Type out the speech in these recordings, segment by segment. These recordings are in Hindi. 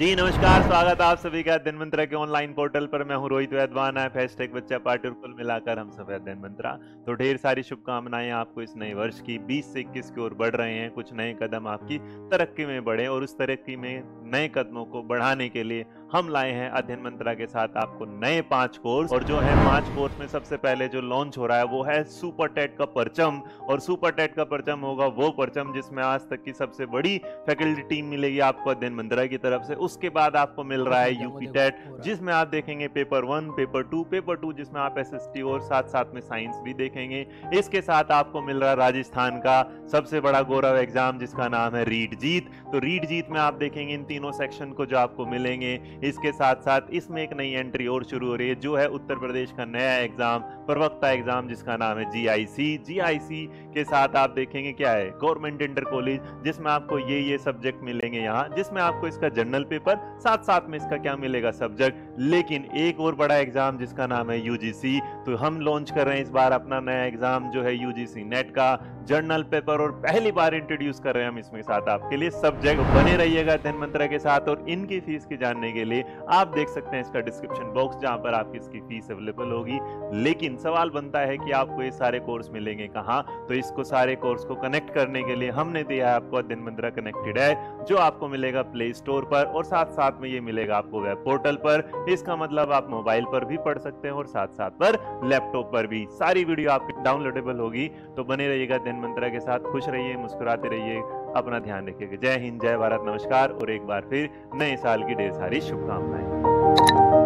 जी नमस्कार स्वागत है आप सभी का दिन मंत्रा के ऑनलाइन पोर्टल पर मैं हूं रोहित वैदवान है हैशटैग बच्चा पार्टी कुल मिलाकर हम सब है दिन मंत्रा तो ढेर सारी शुभकामनाएं आपको इस नए वर्ष की 20 से इक्कीस की ओर बढ़ रहे हैं कुछ नए कदम आपकी तरक्की में बढ़े और उस तरक्की में नए कदमों को बढ़ाने के लिए हम लाए हैं अध्ययन मंत्रा के साथ आपको नए पांच कोर्स और जो है पांच कोर्स में सबसे पहले जो लॉन्च हो रहा है वो है सुपर टेट का परचम और सुपर टेट का परचम होगा वो परचम जिसमें आज तक की सबसे बड़ी फैकल्टी टीम मिलेगी आपको अध्ययन मंत्रा की तरफ से उसके बाद आपको मिल रहा है यूपी टेट जिसमें आप देखेंगे paper one paper two paper two जिसमें आप एस और साथ साथ में साइंस भी देखेंगे इसके साथ आपको मिल रहा है राजस्थान का सबसे बड़ा गौरव एग्जाम जिसका नाम है रीट जीत तो रीट जीत में आप देखेंगे इन तीनों सेक्शन को जो आपको मिलेंगे इसके साथ साथ इसमें एक नई एंट्री और शुरू हो रही है जो है उत्तर प्रदेश का नया एग्जाम प्रवक्ता एग्जाम जिसका नाम है जीआईसी जीआईसी के साथ आप देखेंगे क्या है गवर्नमेंट इंटर कॉलेज जिसमें आपको ये ये सब्जेक्ट मिलेंगे यहाँ जिसमें आपको इसका जनरल पेपर साथ साथ में इसका क्या मिलेगा सब्जेक्ट लेकिन एक और बड़ा एग्जाम जिसका नाम है यूजीसी तो हम लॉन्च कर रहे हैं इस बार अपना नया एग्जाम जो है यूजीसी नेट का जर्नल पेपर और पहली बार इंट्रोड्यूस कर रहे हैं हम इसमें साथ आपके लिए सब जगह बने रहिएगा धन मंत्रा के साथ और इनकी फीस की जानने के लिए आप देख सकते हैं इसका डिस्क्रिप्शन बॉक्स जहां पर आपकी इसकी फीस अवेलेबल होगी लेकिन सवाल बनता है कि आपको ये सारे कोर्स मिलेंगे कहाँ तो इसको सारे कोर्स को कनेक्ट करने के लिए हमने दिया है आपको धन मंत्रा कनेक्टेड है जो आपको मिलेगा प्ले स्टोर पर और साथ साथ में ये मिलेगा आपको वेब पोर्टल पर इसका मतलब आप मोबाइल पर भी पढ़ सकते हैं और साथ साथ पर लैपटॉप पर भी सारी वीडियो आपकी डाउनलोडेबल होगी तो बने रहिएगा धन मन मंत्रा के साथ खुश रहिए मुस्कुराते रहिए अपना ध्यान रखिएगा जय हिंद जय भारत नमस्कार और एक बार फिर नए साल की ढेर सारी शुभकामनाएं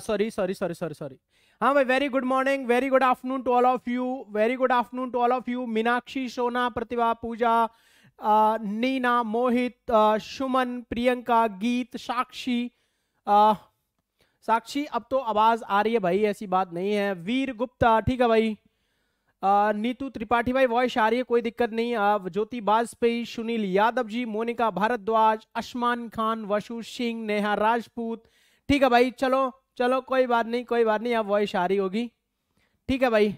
sorry sorry sorry sorry sorry हाँ भाई very good morning very good afternoon to all of you very good afternoon to all of you Meenakshi Sona Pratibha Puja uh, Neena Mohit Suman uh, Priyanka गीत साक्षी uh, साक्षी अब तो आवाज आ रही है भाई ऐसी बात नहीं है वीर गुप्ता ठीक है भाई नीतू त्रिपाठी भाई वॉइस आ रही है कोई दिक्कत नहीं अब ज्योति वाजपेयी सुनील यादव जी मोनिका भारद्वाज असमान खान वशु सिंह नेहा राजपूत ठीक है भाई चलो चलो कोई बात नहीं कोई बात नहीं अब वॉइस आ रही होगी ठीक है भाई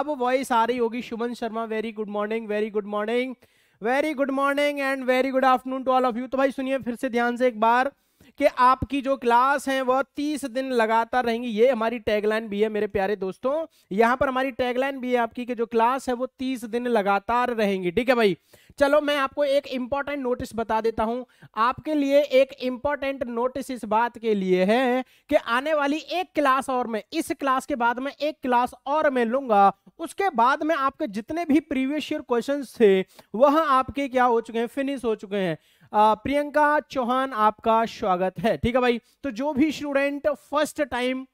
अब वॉइस आ रही होगी Shubhan Sharma very good morning very good morning very good morning and very good afternoon to all of you तो भाई सुनिए फिर से ध्यान से एक बार कि आपकी जो क्लास है वह तीस दिन लगातार रहेंगी ये हमारी टैगलाइन भी है मेरे प्यारे दोस्तों यहां पर हमारी टैगलाइन भी है आपकी कि जो क्लास है वो तीस दिन लगातार रहेंगी ठीक है भाई चलो मैं आपको एक इंपॉर्टेंट नोटिस बता देता हूं आपके लिए एक इंपॉर्टेंट नोटिस इस बात के लिए है कि आने वाली एक क्लास और मैं इस क्लास के बाद में एक क्लास और मैं लूंगा उसके बाद में आपके जितने भी प्रीवियस ईयर क्वेश्चन थे वह आपके क्या हो चुके हैं फिनिश हो चुके हैं प्रियंका चौहान आपका स्वागत है ठीक है भाई तो जो भी स्टूडेंट फर्स्ट टाइम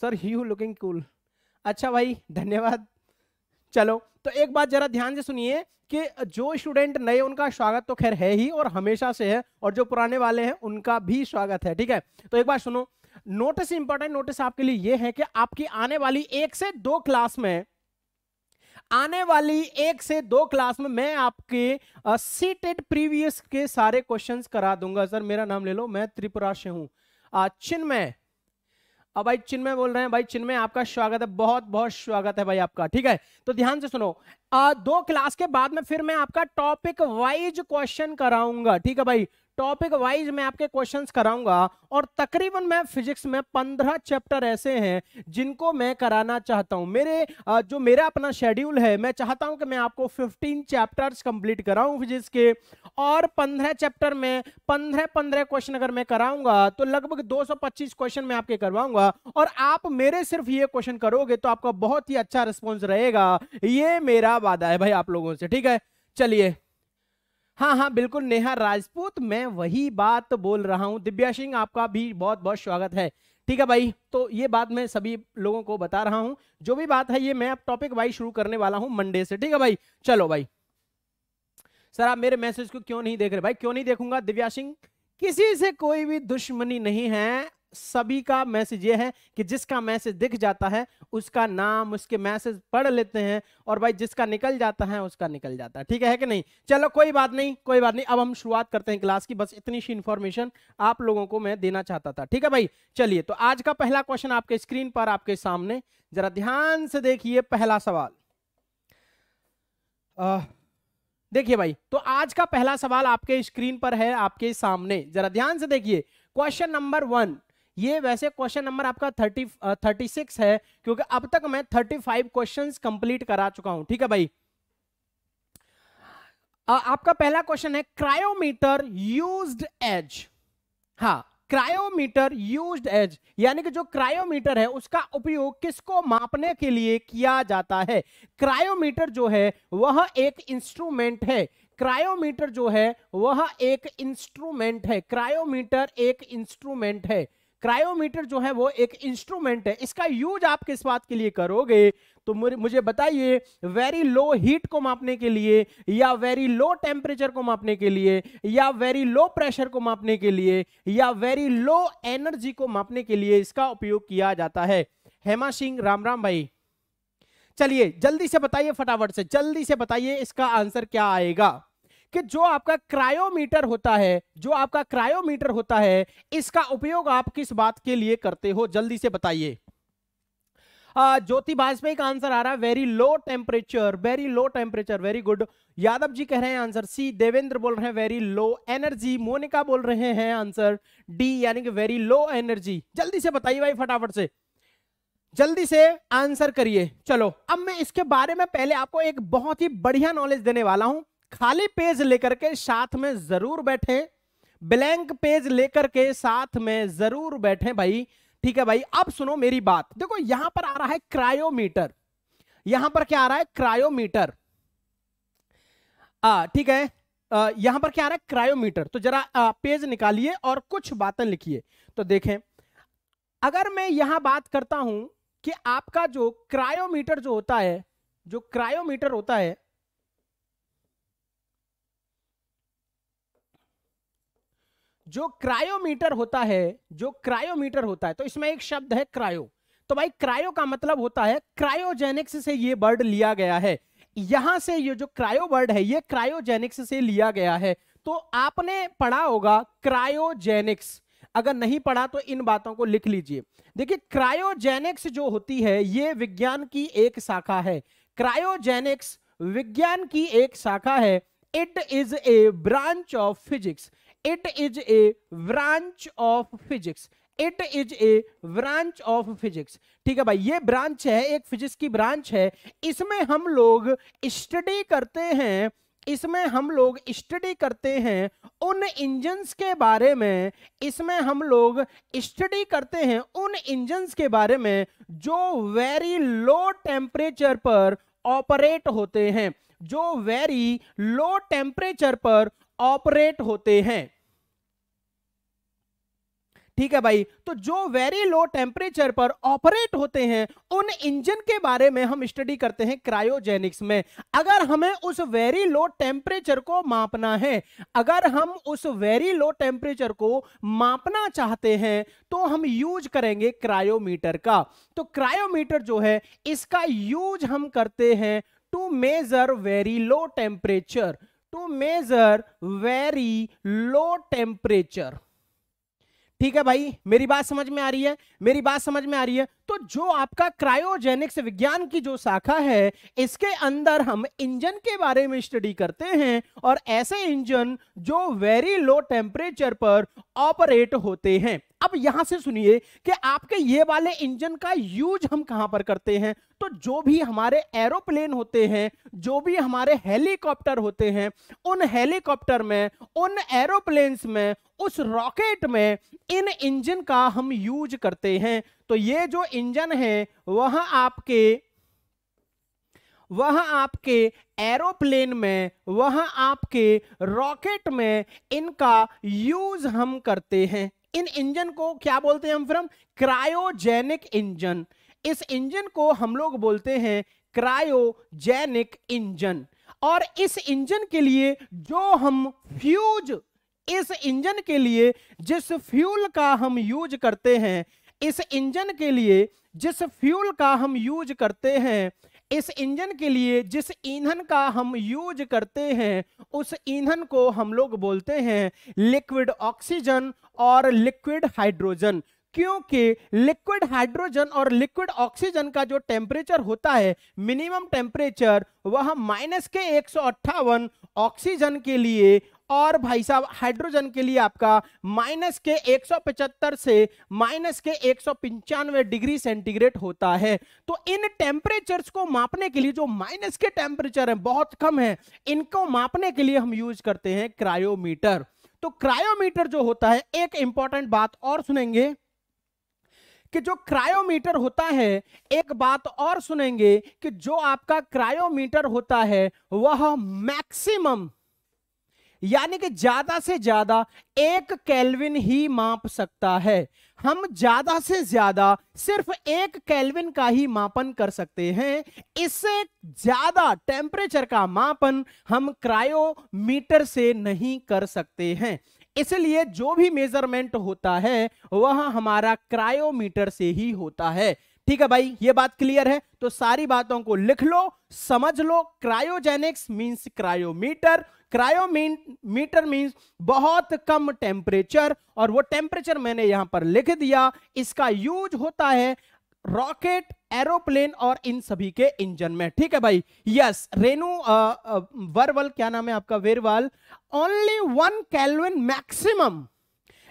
सर ही यू लुकिंग कूल अच्छा भाई धन्यवाद चलो तो एक बात जरा ध्यान से सुनिए कि जो स्टूडेंट नए उनका स्वागत तो खैर है ही और हमेशा से है और जो पुराने वाले हैं उनका भी स्वागत है ठीक है तो एक बार सुनो नोटिस इंपॉर्टेंट नोटिस आपके लिए ये है कि आपकी आने वाली एक से दो क्लास में आने वाली एक से दो क्लास में मैं आपके सीटेड प्रीवियस के सारे क्वेश्चंस करा दूंगा सर मेरा नाम ले लो मैं त्रिपुरा से हूं चिन्मय अब भाई चिन्मय बोल रहे हैं भाई चिन्मय आपका स्वागत है बहुत बहुत स्वागत है भाई आपका ठीक है तो ध्यान से सुनो आ, दो क्लास के बाद में फिर मैं आपका टॉपिक वाइज क्वेश्चन कराऊंगा ठीक है भाई टॉपिक वाइज मैं आपके क्वेश्चंस कराऊंगा और तकरीबन मैं फिजिक्स में पंद्रह चैप्टर ऐसे हैं जिनको मैं कराना चाहता हूं मेरे जो मेरा अपना शेड्यूल है मैं चाहता हूं कि मैं आपको फिफ्टीन चैप्टर्स कंप्लीट कराऊं फिजिक्स के और पंद्रह चैप्टर में पंद्रह पंद्रह क्वेश्चन अगर मैं कराऊंगा तो लगभग दो क्वेश्चन मैं आपके करवाऊंगा और आप मेरे सिर्फ ये क्वेश्चन करोगे तो आपका बहुत ही अच्छा रिस्पॉन्स रहेगा ये मेरा वादा है भाई आप लोगों से ठीक है चलिए हाँ हाँ बिल्कुल नेहा राजपूत मैं वही बात बोल रहा हूँ दिव्या सिंह आपका भी बहुत बहुत स्वागत है ठीक है भाई तो ये बात मैं सभी लोगों को बता रहा हूँ जो भी बात है ये मैं अब टॉपिक वाइज शुरू करने वाला हूँ मंडे से ठीक है भाई चलो भाई सर आप मेरे मैसेज को क्यों नहीं देख रहे भाई क्यों नहीं देखूंगा दिव्या सिंह किसी से कोई भी दुश्मनी नहीं है सभी का मैसेज ये है कि जिसका मैसेज दिख जाता है उसका नाम उसके मैसेज पढ़ लेते हैं और भाई जिसका निकल जाता है उसका निकल जाता है ठीक है कि नहीं चलो कोई बात नहीं कोई बात नहीं अब हम शुरुआत करते हैं क्लास की बस इतनी सी इंफॉर्मेशन आप लोगों को मैं देना चाहता था ठीक है भाई चलिए तो आज का पहला क्वेश्चन आपके स्क्रीन पर आपके सामने जरा ध्यान से देखिए पहला सवाल देखिए भाई तो आज का पहला सवाल आपके स्क्रीन पर है आपके सामने जरा ध्यान से देखिए क्वेश्चन नंबर वन ये वैसे क्वेश्चन नंबर आपका थर्टी थर्टी सिक्स है क्योंकि अब तक मैं थर्टी फाइव क्वेश्चन कंप्लीट करा चुका हूं ठीक है भाई आ, आपका पहला क्वेश्चन है क्रायोमीटर यूज्ड एज हाँ क्रायोमीटर यूज्ड एज यानी कि जो क्रायोमीटर है उसका उपयोग किसको मापने के लिए किया जाता है क्रायोमीटर जो है वह एक इंस्ट्रूमेंट है क्रायोमीटर जो है वह एक इंस्ट्रूमेंट है क्रायोमीटर एक इंस्ट्रूमेंट है क्रायोमीटर जो है वो एक इंस्ट्रूमेंट है इसका यूज आप किस बात के लिए करोगे तो मुझे बताइए वेरी लो हीट को मापने के लिए या वेरी लो टेम्परेचर को मापने के लिए या वेरी लो प्रेशर को मापने के लिए या वेरी लो एनर्जी को मापने के लिए इसका उपयोग किया जाता है हेमा सिंह राम राम भाई चलिए जल्दी से बताइए फटाफट से जल्दी से बताइए इसका आंसर क्या आएगा कि जो आपका क्रायोमीटर होता है जो आपका क्रायोमीटर होता है इसका उपयोग आप किस बात के लिए करते हो जल्दी से बताइए ज्योति वाजपेयी का आंसर आ रहा है very low temperature very low temperature very good Yadav ji कह रहे हैं आंसर सी देवेंद्र बोल रहे हैं वेरी लो एनर्जी मोनिका बोल रहे हैं आंसर डी यानी कि वेरी लो एनर्जी जल्दी से बताइए भाई फटाफट से जल्दी से आंसर करिए चलो अब मैं इसके बारे में पहले आपको एक बहुत ही बढ़िया नॉलेज देने वाला हूं खाली पेज लेकर के साथ में जरूर बैठे ब्लैंक पेज लेकर के साथ में जरूर बैठे भाई ठीक है भाई अब सुनो मेरी बात देखो यहां पर आ रहा है क्रायोमीटर यहां पर क्या आ रहा है क्रायोमीटर आ ठीक है आ, यहां पर क्या आ रहा है क्रायोमीटर तो जरा आ, पेज निकालिए और कुछ बातें लिखिए तो देखें अगर मैं यहां बात करता हूं कि आपका जो क्रायोमीटर जो होता है जो क्रायोमीटर होता है जो क्रायोमीटर होता है जो क्रायोमीटर होता है तो इसमें एक शब्द है क्रायो तो भाई क्रायो का मतलब होता है क्रायोजेनिक्स से ये वर्ड लिया गया है यहां से ये जो क्रायो वर्ड है ये क्रायोजेनिक्स से लिया गया है तो आपने पढ़ा होगा क्रायोजेनिक्स अगर नहीं पढ़ा तो इन बातों को लिख लीजिए देखिए क्रायोजेनिक्स जो होती है ये विज्ञान की एक शाखा है क्रायोजेनिक्स विज्ञान की एक शाखा है it is a branch of physics it is a branch of physics it is a branch of physics ठीक है भाई ये ब्रांच है एक फिजिक्स की ब्रांच है इसमें हम लोग स्टडी करते हैं इसमें हम लोग स्टडी करते हैं उन इंजन्स के बारे में इसमें हम लोग स्टडी करते हैं उन इंजन्स के बारे में जो वेरी लो टेम्परेचर पर ऑपरेट होते हैं जो वेरी लो टेम्परेचर पर ऑपरेट होते हैं ठीक है भाई तो जो वेरी लो टेम्परेचर पर ऑपरेट होते हैं उन इंजन के बारे में हम स्टडी करते हैं क्रायोजेनिक्स में अगर हमें उस वेरी लो टेम्परेचर को मापना है अगर हम उस वेरी लो टेम्परेचर को मापना चाहते हैं तो हम यूज करेंगे क्रायोमीटर का तो क्रायोमीटर जो है इसका यूज हम करते हैं to measure very low temperature to measure very low temperature ठीक है भाई मेरी बात समझ में आ रही है मेरी बात समझ में आ रही है तो जो आपका क्रायोजेनिक्स विज्ञान की जो शाखा है इसके अंदर हम इंजन के बारे में स्टडी करते हैं और ऐसे इंजन जो वेरी लो टेम्परेचर पर ऑपरेट होते हैं अब यहां से सुनिए कि आपके ये वाले इंजन का यूज हम कहां पर करते हैं तो जो भी हमारे एरोप्लेन होते हैं जो भी हमारे हेलीकॉप्टर होते हैं उन हेलीकॉप्टर में उन एरोप्लेन्स में उस रॉकेट में इन इंजन का हम यूज करते हैं तो ये जो इंजन है वह आपके वह आपके एरोप्लेन में वह आपके रॉकेट में इनका यूज हम करते हैं इन इंजन को क्या बोलते हैं हम फ्रम क्रायोजेनिक इंजन इस इंजन को हम लोग बोलते हैं क्रायोजेनिक इंजन और इस इंजन के लिए जो हम फ्यूज इस इंजन के लिए जिस फ्यूल का हम यूज करते हैं इस इंजन के लिए जिस फ्यूल का हम यूज करते हैं इस इंजन के लिए जिस ईंधन का हम यूज करते हैं उस ईंधन को हम लोग बोलते हैं लिक्विड ऑक्सीजन और लिक्विड हाइड्रोजन क्योंकि लिक्विड हाइड्रोजन और लिक्विड ऑक्सीजन का जो टेम्परेचर होता है मिनिमम टेम्परेचर वह माइनस के एक ऑक्सीजन के लिए और भाई साहब हाइड्रोजन के लिए आपका माइनस के एक से माइनस के एक डिग्री सेंटीग्रेड होता है तो इन टेम्परेचर्स को मापने के लिए जो माइनस के टेम्परेचर है बहुत कम है इनको मापने के लिए हम यूज करते हैं क्रायोमीटर तो क्रायोमीटर जो होता है एक इंपॉर्टेंट बात और सुनेंगे कि जो क्रायोमीटर होता है एक बात और सुनेंगे कि जो आपका क्रायोमीटर होता है वह मैक्सिमम यानी कि ज्यादा से ज्यादा एक कैलविन ही माप सकता है हम ज्यादा से ज्यादा सिर्फ एक कैलविन का ही मापन कर सकते हैं इससे ज्यादा टेम्परेचर का मापन हम क्रायोमीटर से नहीं कर सकते हैं इसलिए जो भी मेजरमेंट होता है वह हमारा क्रायोमीटर से ही होता है ठीक है भाई ये बात क्लियर है तो सारी बातों को लिख लो समझ लो cryogenics means cryometer cryo meter means बहुत कम टेम्परेचर और वो टेम्परेचर मैंने यहां पर लिख दिया इसका यूज होता है रॉकेट एरोप्लेन और इन सभी के इंजन में ठीक है भाई यस रेनु वरवल क्या नाम है आपका वेरवाल ओनली वन कैलविन मैक्सिमम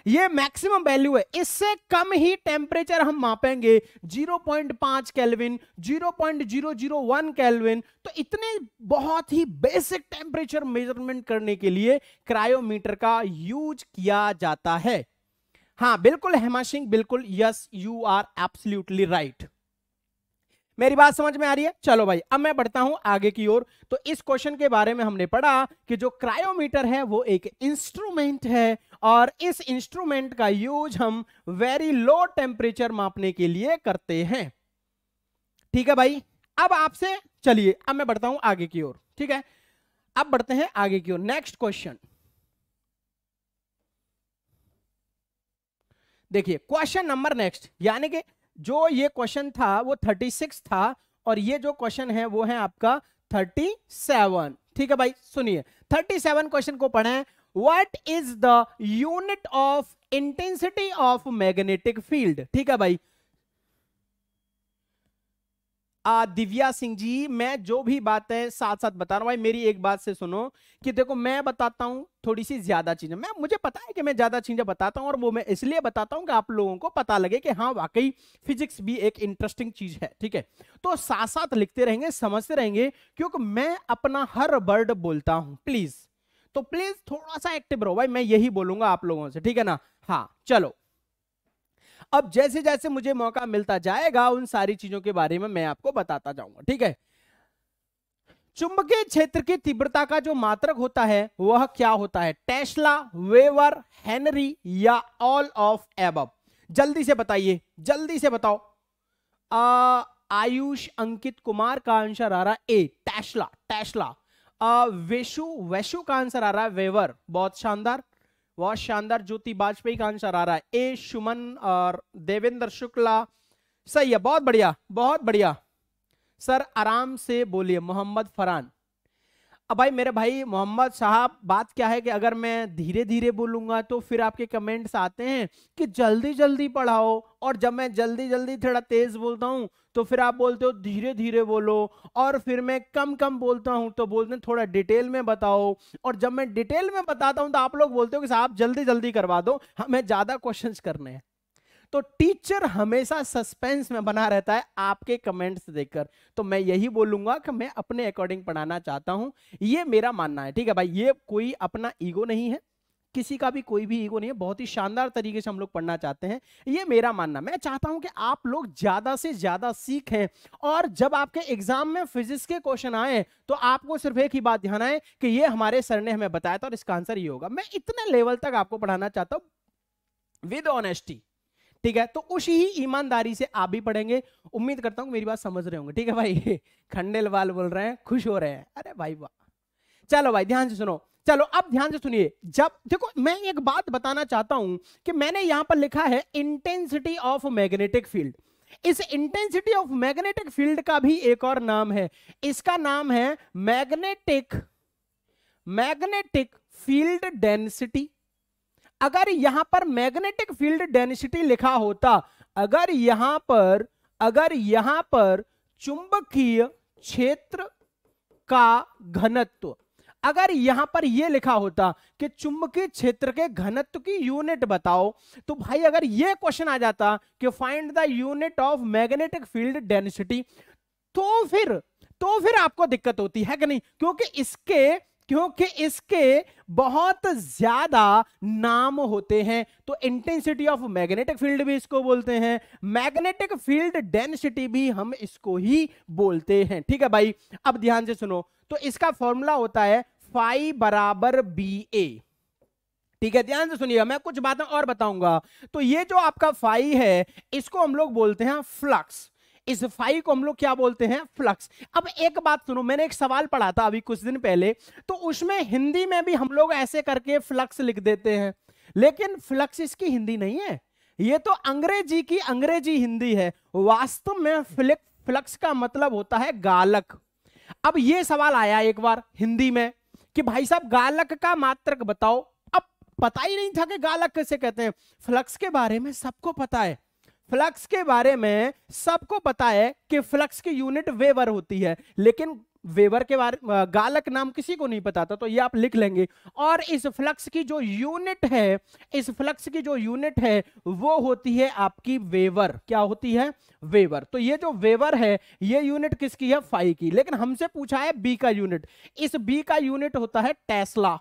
ये मैक्सिमम वैल्यू है इससे कम ही टेम्परेचर हम मापेंगे 0.5 केल्विन 0.001 केल्विन तो इतने बहुत ही बेसिक टेम्परेचर मेजरमेंट करने के लिए क्रायोमीटर का यूज किया जाता है हाँ बिल्कुल हेमा सिंह बिल्कुल yes you are absolutely right मेरी बात समझ में आ रही है चलो भाई अब मैं बढ़ता हूं आगे की ओर तो इस क्वेश्चन के बारे में हमने पढ़ा कि जो क्रायोमीटर है वो एक इंस्ट्रूमेंट है और इस इंस्ट्रूमेंट का यूज हम वेरी लो टेम्परेचर मापने के लिए करते हैं ठीक है भाई अब आपसे चलिए अब मैं बढ़ता हूं आगे की ओर ठीक है अब बढ़ते हैं आगे की ओर नेक्स्ट क्वेश्चन देखिए क्वेश्चन नंबर नेक्स्ट यानी कि जो ये क्वेश्चन था वो थर्टी सिक्स था और ये जो क्वेश्चन है वो है आपका थर्टी सेवन ठीक है भाई सुनिए थर्टी सेवन क्वेश्चन को पढ़े what is the unit of intensity of magnetic field ठीक है भाई आ, दिव्या सिंह जी मैं जो भी बातें साथ साथ बता रहा हूँ भाई मेरी एक बात से सुनो कि देखो मैं बताता हूँ थोड़ी सी ज्यादा चीजें मैं मुझे पता है कि मैं ज्यादा चीजें बताता हूँ और वो मैं इसलिए बताता हूँ कि आप लोगों को पता लगे कि हाँ वाकई फिजिक्स भी एक इंटरेस्टिंग चीज है ठीक है तो साथ साथ लिखते रहेंगे समझते रहेंगे क्योंकि मैं अपना हर वर्ड बोलता हूँ प्लीज तो प्लीज थोड़ा सा एक्टिव रहो भाई मैं यही बोलूंगा आप लोगों से ठीक है ना हाँ चलो अब जैसे जैसे मुझे मौका मिलता जाएगा उन सारी चीजों के बारे में मैं आपको बताता जाऊंगा ठीक है चुंबकीय क्षेत्र की तीव्रता का जो मात्रक होता है वह क्या होता है टेस्ला वेवर हेनरी या ऑल ऑफ एब जल्दी से बताइए जल्दी से बताओ आयुष अंकित कुमार का आंसर आ रहा ए टैशला टैशला वेशु वैशु का आंसर आ रहा है वेवर बहुत शानदार बहुत शानदार ज्योति वाजपेयी का आंसर आ रहा है ए सुमन और देवेंद्र शुक्ला सही है बहुत बढ़िया बहुत बढ़िया सर आराम से बोलिए मोहम्मद फरहान अब भाई मेरे भाई मोहम्मद साहब बात क्या है कि अगर मैं धीरे धीरे बोलूंगा तो फिर आपके कमेंट्स आते हैं कि जल्दी जल्दी पढ़ाओ और जब मैं जल्दी जल्दी थोड़ा तेज बोलता हूँ तो फिर आप बोलते हो धीरे धीरे बोलो और फिर मैं कम कम बोलता हूं तो बोलते हैं थोड़ा डिटेल में बताओ और जब मैं डिटेल में बताता हूं तो आप लोग बोलते हो कि साहब जल्दी जल्दी करवा दो हमें हाँ, ज्यादा क्वेश्चन करने हैं तो टीचर हमेशा सस्पेंस में बना रहता है आपके कमेंट्स देखकर तो मैं यही बोलूंगा कि मैं अपने अकॉर्डिंग पढ़ाना चाहता हूं ये मेरा मानना है ठीक है भाई ये कोई अपना ईगो नहीं है किसी का भी कोई भी ईगो नहीं है बहुत ही शानदार तरीके से हम लोग पढ़ना चाहते हैं ये मेरा मानना मैं चाहता हूं कि आप लोग ज़्यादा से ज़्यादा सीखें और जब आपके एग्जाम में फिजिक्स के क्वेश्चन आए तो आपको सिर्फ एक ही बात ध्यान आए कि ये हमारे सर ने हमें बताया था और इसका आंसर ये होगा मैं इतने लेवल तक आपको पढ़ाना चाहता हूँ विद ऑनेस्टी ठीक है तो उसी ही ईमानदारी से आप भी पढ़ेंगे उम्मीद करता हूँ मेरी बात समझ रहे होंगे ठीक है भाई खंडेलवाल बोल रहे हैं खुश हो रहे हैं अरे भाई वाह चलो भाई ध्यान से सुनो चलो अब ध्यान से सुनिए जब देखो मैं एक बात बताना चाहता हूं कि मैंने यहां पर लिखा है इंटेंसिटी ऑफ मैग्नेटिक फील्ड इस इंटेंसिटी ऑफ मैग्नेटिक फील्ड का भी एक और नाम है इसका नाम है मैग्नेटिक मैग्नेटिक फील्ड डेंसिटी अगर यहां पर मैग्नेटिक फील्ड डेंसिटी लिखा होता अगर यहां पर अगर यहां पर चुंबकीय क्षेत्र का घनत्व अगर यहां पर यह लिखा होता कि चुंबकीय क्षेत्र के घनत्व की यूनिट बताओ तो भाई अगर यह क्वेश्चन आ जाता कि find the unit of magnetic field density तो फिर तो फिर आपको दिक्कत होती है कि नहीं क्योंकि इसके क्योंकि इसके बहुत ज्यादा नाम होते हैं तो इंटेंसिटी ऑफ मैग्नेटिक फील्ड भी इसको बोलते हैं मैग्नेटिक फील्ड डेंसिटी भी हम इसको ही बोलते हैं ठीक है भाई अब ध्यान से सुनो तो इसका फॉर्मूला होता है फाइव बराबर बी ए ठीक है ध्यान से सुनिएगा मैं कुछ बातें और बताऊंगा तो ये जो आपका फाइव है इसको हम लोग बोलते हैं फ्लक्स इस फाइव को हम लोग क्या बोलते हैं फ्लक्स अब एक बात सुनो मैंने एक सवाल पढ़ा था अभी कुछ दिन पहले तो उसमें हिंदी में भी हम लोग ऐसे करके फ्लक्स लिख देते हैं लेकिन फ्लक्स इसकी हिंदी नहीं है ये तो अंग्रेजी की अंग्रेजी हिंदी है वास्तव में फ्लिक फ्लक्स का मतलब होता है गालक अब ये सवाल आया एक बार हिंदी में कि भाई साहब गालक का मात्रक बताओ अब पता ही नहीं था कि गालक कैसे कहते हैं फ्लक्स के बारे में सबको पता है फ्लक्स के बारे में सबको पता है कि फ्लक्स की यूनिट वेवर होती है लेकिन वेबर के बारे गालक नाम किसी को नहीं पता था तो ये आप लिख लेंगे और इस फ्लक्स की जो यूनिट है इस फ्लक्स की जो यूनिट है वो होती है आपकी वेवर क्या होती है वेवर तो ये जो वेवर है ये यूनिट किसकी है फाइव की लेकिन हमसे पूछा है बी का यूनिट इस बी का यूनिट होता है टेस्ला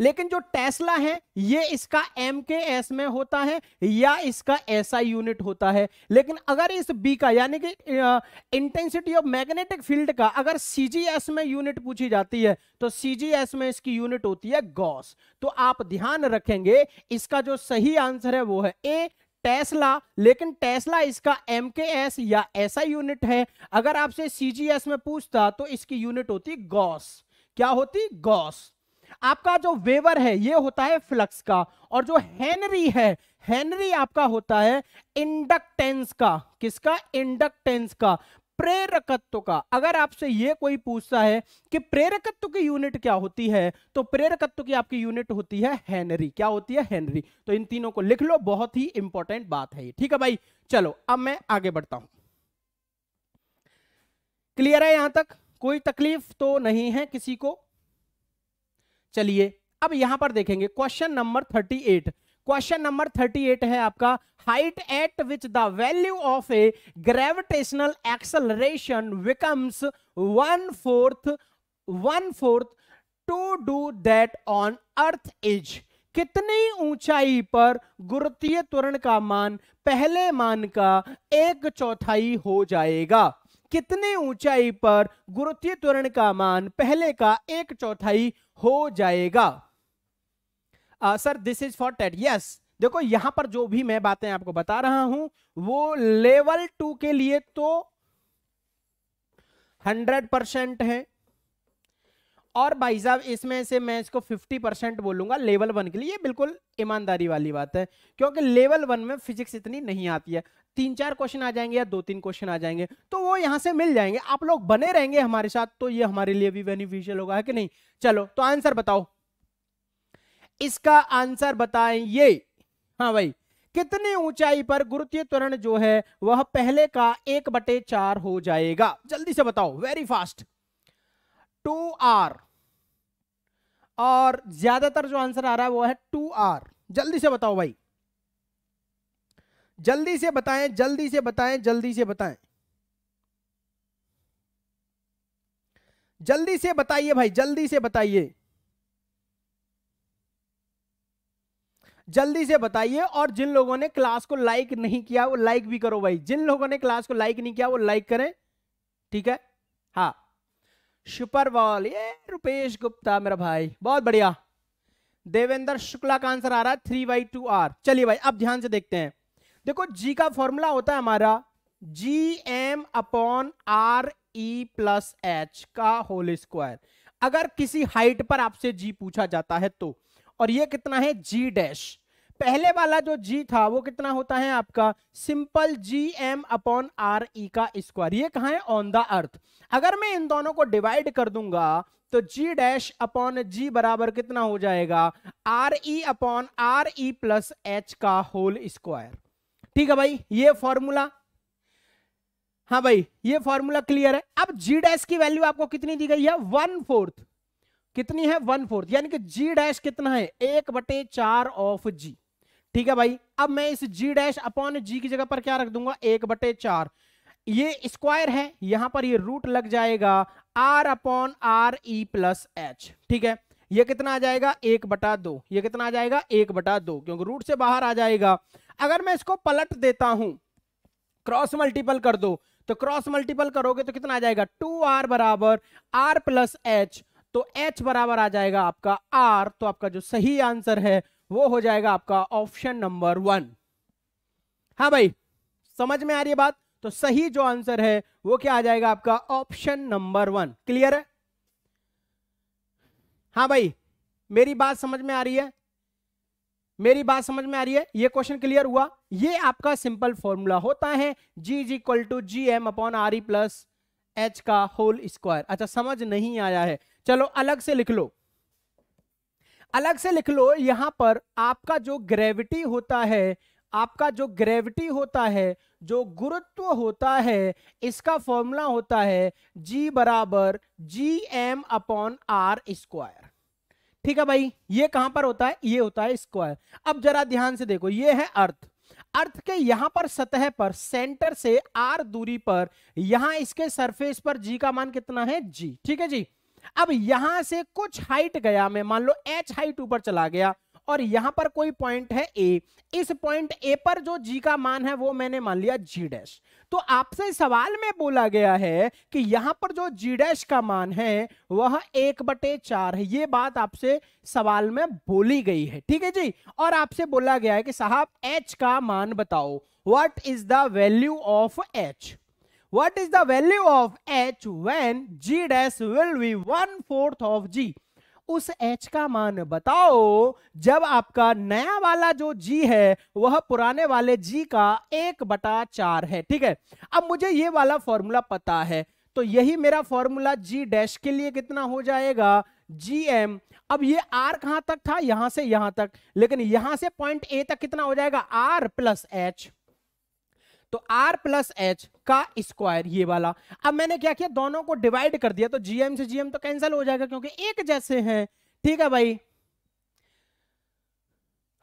लेकिन जो टेस्ला है ये इसका एम के एस में होता है या इसका ऐसा यूनिट होता है लेकिन अगर इस बी का यानी कि इंटेंसिटी ऑफ मैग्नेटिक फील्ड का अगर सीजीएस में यूनिट पूछी जाती है तो सीजीएस में इसकी यूनिट होती है गॉस तो आप ध्यान रखेंगे इसका जो सही आंसर है वो है ए टेस्ला लेकिन टेस्ला इसका एम के एस या ऐसा यूनिट है अगर आपसे सीजीएस में पूछता तो इसकी यूनिट होती गॉस क्या होती गॉस आपका जो वेवर है ये होता है फ्लक्स का और जो हेनरी है हेनरी आपका होता है इंडक्टेंस का किसका इंडक्टेंस का प्रेरकत्व का अगर आपसे ये कोई पूछता है कि प्रेरकत्व की यूनिट क्या होती है तो प्रेरकत्व की आपकी यूनिट होती है हेनरी क्या होती है हेनरी तो इन तीनों को लिख लो बहुत ही इंपॉर्टेंट बात है ये ठीक है भाई चलो अब मैं आगे बढ़ता हूं क्लियर है यहां तक कोई तकलीफ तो नहीं है किसी को चलिए अब यहां पर देखेंगे question number thirty eight question number thirty eight है आपका height at which the value of a gravitational acceleration becomes one fourth one fourth to do that on earth is कितनी ऊंचाई पर गुरुत्वीय त्वरण का मान पहले मान का एक चौथाई हो जाएगा कितने ऊंचाई पर गुरुत्वीय त्वरण का मान पहले का एक चौथाई हो जाएगा सर दिस इज फॉर टेट यस देखो यहां पर जो भी मैं बातें आपको बता रहा हूं वो लेवल टू के लिए तो हंड्रेड परसेंट है और भाई साहब इसमें से मैं इसको 50 परसेंट बोलूंगा लेवल वन के लिए बिल्कुल ईमानदारी वाली बात है क्योंकि लेवल वन में फिजिक्स इतनी नहीं आती है तीन चार क्वेश्चन आ जाएंगे या दो तीन क्वेश्चन आ जाएंगे तो वो यहाँ से मिल जाएंगे आप लोग बने रहेंगे हमारे साथ तो ये हमारे लिए भी बेनिफिशियल होगा है कि नहीं चलो तो आंसर बताओ इसका आंसर बताएं ये हाँ भाई कितनी ऊंचाई पर गुरुत्वीय त्वरण जो है वह पहले का एक बटे चार हो जाएगा जल्दी से बताओ वेरी फास्ट टू आर और ज्यादातर जो आंसर आ रहा है वो है टू आर जल्दी से बताओ भाई जल्दी से बताएं जल्दी से बताएं जल्दी से बताएं जल्दी से बताइए भाई जल्दी से बताइए जल्दी से बताइए और जिन लोगों ने क्लास को लाइक नहीं किया वो लाइक भी करो भाई जिन लोगों ने क्लास को लाइक नहीं किया वो लाइक करें ठीक है हाँ वॉल ये रुपेश गुप्ता मेरा भाई बहुत बढ़िया देवेंद्र शुक्ला का आंसर आ रहा है थ्री बाई टू आर चलिए भाई अब ध्यान से देखते हैं देखो जी का फॉर्मूला होता है हमारा G M upon R E plus H का होल स्क्वायर अगर किसी हाइट पर आपसे जी पूछा जाता है तो और ये कितना है जी डैश पहले वाला जो जी था वो कितना होता है आपका simple G M upon R E का स्क्वायर ये कहा है ऑन द अर्थ अगर मैं इन दोनों को डिवाइड कर दूंगा तो जी डैश अपॉन जी बराबर कितना हो जाएगा R E upon R E plus H का होल स्क्वायर ठीक है भाई ये फॉर्मूला हाँ भाई ये फॉर्मूला क्लियर है अब जी डैश की वैल्यू आपको कितनी दी गई है वन फोर्थ कितनी है वन फोर्थ यानी कि जी डैश कितना है एक बटे चार ऑफ जी ठीक है भाई अब मैं इस जी डैश अपॉन जी की जगह पर क्या रख दूंगा एक बटे चार ये स्क्वायर है यहां पर ये रूट लग जाएगा R upon R E plus H ठीक है ये कितना आ जाएगा एक बटा दो ये कितना आ जाएगा एक बटा दो क्योंकि रूट से बाहर आ जाएगा अगर मैं इसको पलट देता हूं क्रॉस मल्टीपल कर दो तो क्रॉस मल्टीपल करोगे तो कितना आ जाएगा टू आर बराबर आर प्लस एच तो एच बराबर आ जाएगा आपका आर तो आपका जो सही आंसर है वो हो जाएगा आपका ऑप्शन नंबर वन हाँ भाई समझ में आ रही है बात तो सही जो आंसर है वो क्या आ जाएगा आपका ऑप्शन नंबर वन क्लियर है हाँ भाई मेरी बात समझ में आ रही है मेरी बात समझ में आ रही है ये क्वेश्चन क्लियर हुआ ये आपका सिंपल फॉर्मूला होता है G is equal to G M upon R E plus H का होल स्क्वायर अच्छा समझ नहीं आया है चलो अलग से लिख लो अलग से लिख लो यहां पर आपका जो ग्रेविटी होता है आपका जो ग्रेविटी होता है जो गुरुत्व होता है इसका फॉर्मूला होता है जी बराबर G M upon R square ठीक है भाई ये कहां पर होता है ये होता है स्क्वायर अब जरा ध्यान से देखो ये है अर्थ अर्थ के यहां पर सतह पर सेंटर से आर दूरी पर यहां इसके सरफेस पर जी का मान कितना है जी ठीक है जी अब यहां से कुछ हाइट गया मैं मान लो एच हाइट ऊपर चला गया और यहां पर कोई पॉइंट है ए इस पॉइंट ए पर जो जी का मान है वो मैंने मान लिया जी डैश तो आपसे सवाल में बोला गया है कि यहां पर जो जी डैश का मान है वह एक बटे चार है ये बात आपसे सवाल में बोली गई है ठीक है जी और आपसे बोला गया है कि साहब एच का मान बताओ what is the value of H what is the value of H when G dash will be one fourth of G उस एच का मान बताओ जब आपका नया वाला जो जी है वह पुराने वाले जी का एक बटा चार है ठीक है अब मुझे ये वाला फॉर्मूला पता है तो यही मेरा फॉर्मूला जी डैश के लिए कितना हो जाएगा जी एम अब ये आर कहां तक था यहां से यहां तक लेकिन यहां से पॉइंट ए तक कितना हो जाएगा आर प्लस एच तो आर प्लस एच का स्क्वायर ये वाला अब मैंने क्या किया दोनों को डिवाइड कर दिया तो जीएम से जीएम तो कैंसिल हो जाएगा क्योंकि एक जैसे हैं ठीक है भाई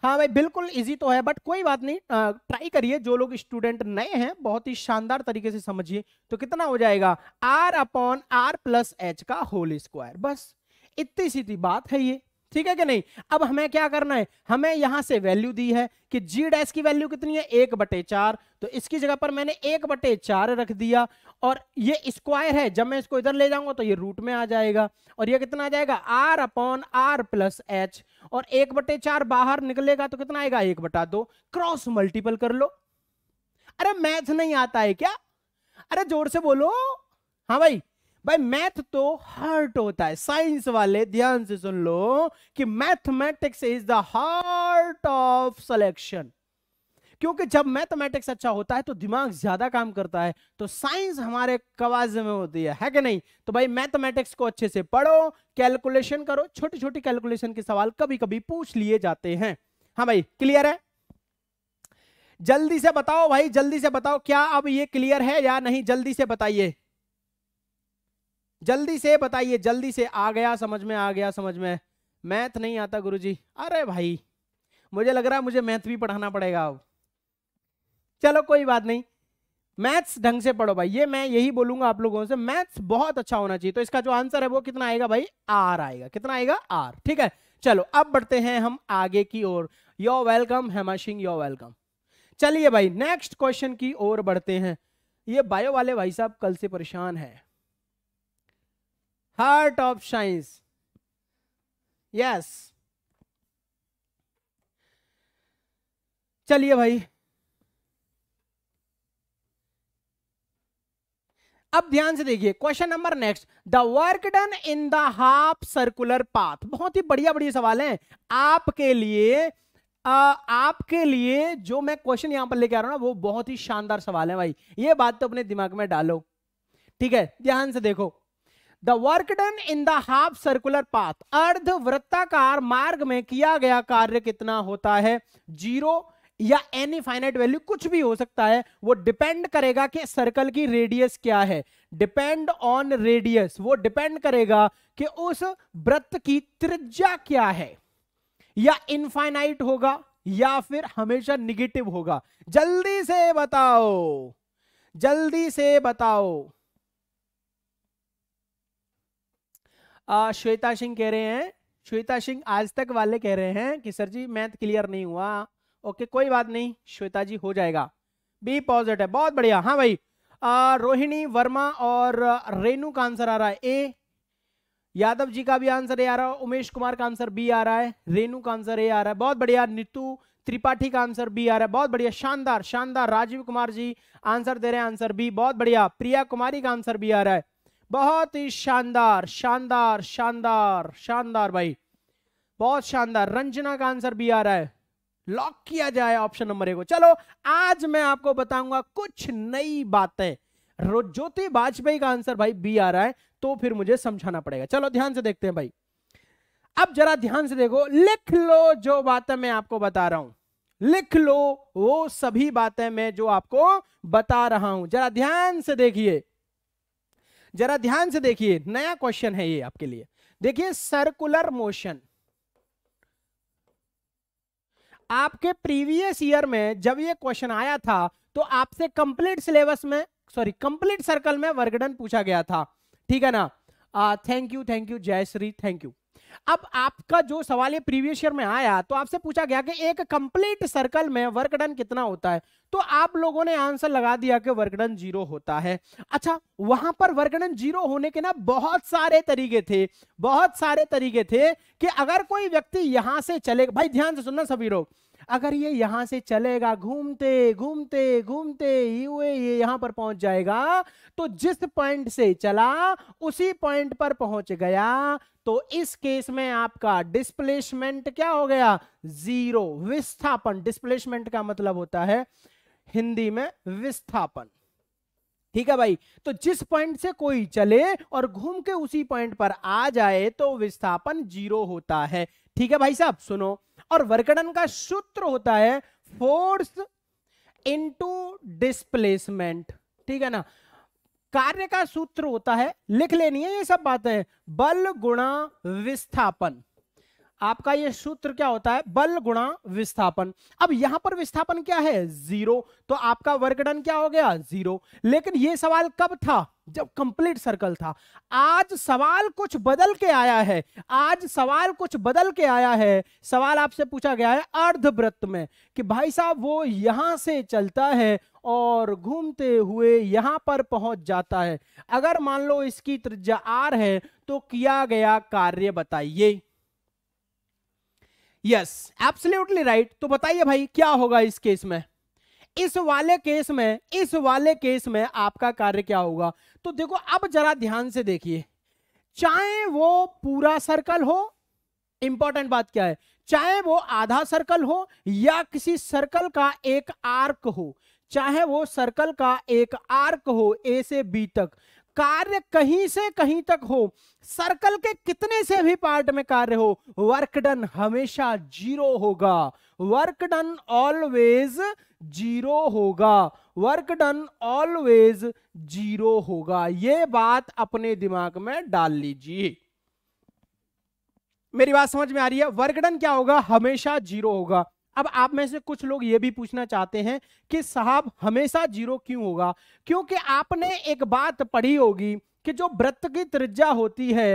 हाँ भाई बिल्कुल इजी तो है बट कोई बात नहीं ट्राई करिए जो लोग स्टूडेंट नए हैं बहुत ही शानदार तरीके से समझिए तो कितना हो जाएगा R upon R plus H का होल स्क्वायर बस इतनी सीधी बात है ये ठीक है कि नहीं अब हमें क्या करना है हमें यहां से वैल्यू दी है कि जी डैश की वैल्यू कितनी है एक बटे चार तो इसकी जगह पर मैंने एक बटे चार रख दिया और ये स्क्वायर है जब मैं इसको इधर ले जाऊंगा तो ये रूट में आ जाएगा और ये कितना आ जाएगा R upon R plus H और एक बटे चार बाहर निकलेगा तो कितना आएगा एक बटा दो क्रॉस मल्टीपल कर लो अरे मैथ नहीं आता है क्या अरे जोर से बोलो हाँ भाई भाई मैथ तो हार्ट होता है साइंस वाले ध्यान से सुन लो कि mathematics is the heart of selection क्योंकि जब मैथमेटिक्स अच्छा होता है तो दिमाग ज्यादा काम करता है तो साइंस हमारे कवाजे में होती है है कि नहीं तो भाई मैथमेटिक्स को अच्छे से पढ़ो कैलकुलेशन करो छोटी छोटी कैलकुलेशन के सवाल कभी कभी पूछ लिए जाते हैं हाँ भाई क्लियर है जल्दी से बताओ भाई जल्दी से बताओ क्या अब ये क्लियर है या नहीं जल्दी से बताइए जल्दी से बताइए जल्दी से आ गया समझ में आ गया समझ में मैथ नहीं आता गुरुजी अरे भाई मुझे लग रहा है मुझे मैथ भी पढ़ाना पड़ेगा अब चलो कोई बात नहीं मैथ्स ढंग से पढ़ो भाई ये मैं यही बोलूंगा आप लोगों से मैथ्स बहुत अच्छा होना चाहिए तो इसका जो आंसर है वो कितना आएगा भाई आर आएगा कितना आएगा आर ठीक है चलो अब बढ़ते हैं हम आगे की ओर you're welcome Hema Singh you're welcome चलिए भाई नेक्स्ट क्वेश्चन की ओर बढ़ते हैं ये बायो वाले भाई साहब कल से परेशान है heart of science यस चलिए भाई अब ध्यान से देखिए question number next the work done in the half circular path बहुत ही बढ़िया बढ़िया सवाल है आपके लिए आ, आपके लिए जो मैं क्वेश्चन यहां पर लेके आ रहा हूं ना वो बहुत ही शानदार सवाल है भाई ये बात तो अपने दिमाग में डालो ठीक है ध्यान से देखो the work done in the half circular path अर्ध वृत्ताकार मार्ग में किया गया कार्य कितना होता है जीरो या एनी फाइनाइट वैल्यू कुछ भी हो सकता है वो डिपेंड करेगा कि सर्कल की रेडियस क्या है डिपेंड ऑन रेडियस वो डिपेंड करेगा कि उस वृत्त की त्रिज्या क्या है या इनफाइनाइट होगा या फिर हमेशा निगेटिव होगा जल्दी से बताओ जल्दी से बताओ श्वेता सिंह कह रहे हैं श्वेता सिंह आज तक वाले कह रहे हैं कि सर जी मैथ क्लियर तो नहीं हुआ ओके कोई बात नहीं श्वेता जी हो जाएगा बी पॉजिटिव है बहुत बढ़िया हाँ भाई आ, रोहिणी वर्मा और रेनू का आंसर आ रहा है ए यादव जी का भी आंसर ए आ रहा है उमेश कुमार का आंसर बी आ रहा है रेनू का आंसर ए आ रहा है बहुत बढ़िया नीतू त्रिपाठी का आंसर बी आ रहा है बहुत बढ़िया शानदार शानदार राजीव कुमार जी आंसर दे रहे हैं आंसर बी बहुत बढ़िया प्रिया कुमारी का आंसर बी आ रहा है बहुत ही शानदार शानदार शानदार शानदार भाई बहुत शानदार रंजना का आंसर भी आ रहा है लॉक किया जाए ऑप्शन नंबर ए को चलो आज मैं आपको बताऊंगा कुछ नई बातें ज्योति वाजपेयी का आंसर भाई बी आ रहा है तो फिर मुझे समझाना पड़ेगा चलो ध्यान से देखते हैं भाई अब जरा ध्यान से देखो लिख लो जो बातें मैं आपको बता रहा हूं लिख लो वो सभी बातें मैं जो आपको बता रहा हूं जरा ध्यान से देखिए जरा ध्यान से देखिए नया क्वेश्चन है ये आपके लिए देखिए सर्कुलर मोशन आपके प्रीवियस ईयर में जब ये क्वेश्चन आया था तो आपसे कंप्लीट सिलेबस में सॉरी कंप्लीट सर्कल में वर्गडन पूछा गया था ठीक है ना थैंक यू थैंक यू जय श्री थैंक यू अब आपका जो सवाल है प्रीवियस ईयर में आया तो आपसे पूछा गया कि एक कंप्लीट सर्कल में वर्क डन कितना होता है तो आप लोगों ने आंसर लगा दिया कि वर्क डन जीरो होता है अच्छा वहां पर वर्क डन जीरो होने के ना बहुत सारे तरीके थे बहुत सारे तरीके थे कि अगर कोई व्यक्ति यहां से चले भाई ध्यान से सुनना सभी लोग अगर ये यहां से चलेगा घूमते घूमते घूमते ही हुए ये यहां पर पहुंच जाएगा तो जिस पॉइंट से चला उसी पॉइंट पर पहुंच गया तो इस केस में आपका डिस्प्लेसमेंट क्या हो गया जीरो विस्थापन डिस्प्लेसमेंट का मतलब होता है हिंदी में विस्थापन ठीक है भाई तो जिस पॉइंट से कोई चले और घूम के उसी पॉइंट पर आ जाए तो विस्थापन जीरो होता है ठीक है भाई साहब सुनो और वर्कडन का सूत्र होता है फोर्स इनटू डिस्प्लेसमेंट ठीक है ना कार्य का सूत्र होता है लिख लेनी है ये सब बातें बल गुणा विस्थापन आपका ये सूत्र क्या होता है बल गुणा विस्थापन अब यहां पर विस्थापन क्या है जीरो तो आपका वर्क क्या हो गया जीरो लेकिन ये सवाल कब था जब कंप्लीट सर्कल था आज सवाल कुछ बदल के आया है आज सवाल कुछ बदल के आया है सवाल आपसे पूछा गया है अर्धवृत्त में कि भाई साहब वो यहां से चलता है और घूमते हुए यहां पर पहुंच जाता है अगर मान लो इसकी त्रिज्या आर है तो किया गया कार्य बताइए यस एब्सोल्युटली राइट तो बताइए भाई क्या होगा इस केस में इस वाले केस में इस वाले केस में आपका कार्य क्या होगा तो देखो अब जरा ध्यान से देखिए चाहे वो पूरा सर्कल हो इंपॉर्टेंट बात क्या है चाहे वो आधा सर्कल हो या किसी सर्कल का एक आर्क हो चाहे वो सर्कल का एक आर्क हो ए से बी तक कार्य कहीं से कहीं तक हो सर्कल के कितने से भी पार्ट में कार्य हो वर्क डन हमेशा जीरो होगा वर्क डन ऑलवेज जीरो होगा वर्क डन ऑलवेज जीरो होगा ये बात अपने दिमाग में डाल लीजिए मेरी बात समझ में आ रही है वर्क डन क्या होगा हमेशा जीरो होगा अब आप में से कुछ लोग ये भी पूछना चाहते हैं कि साहब हमेशा जीरो क्यों होगा क्योंकि आपने एक बात पढ़ी होगी कि जो व्रत की त्रिज्या होती है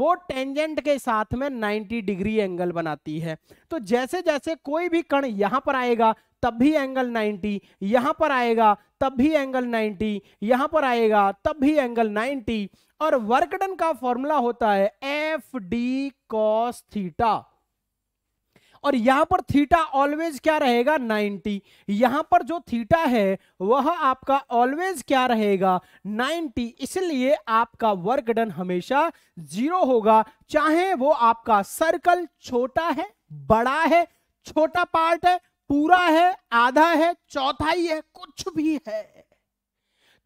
वो टेंजेंट के साथ में 90 डिग्री एंगल बनाती है तो जैसे जैसे कोई भी कण यहां पर आएगा तब भी एंगल 90 यहां पर आएगा तब भी एंगल 90 यहां पर आएगा तब भी एंगल 90 और वर्कडन का फॉर्मूला होता है एफ डी कॉस थीटा और यहां पर थीटा ऑलवेज क्या रहेगा 90 यहां पर जो थीटा है वह आपका ऑलवेज क्या रहेगा 90 इसलिए आपका वर्क डन हमेशा जीरो होगा चाहे वो आपका सर्कल छोटा है बड़ा है छोटा पार्ट है पूरा है आधा है चौथाई है कुछ भी है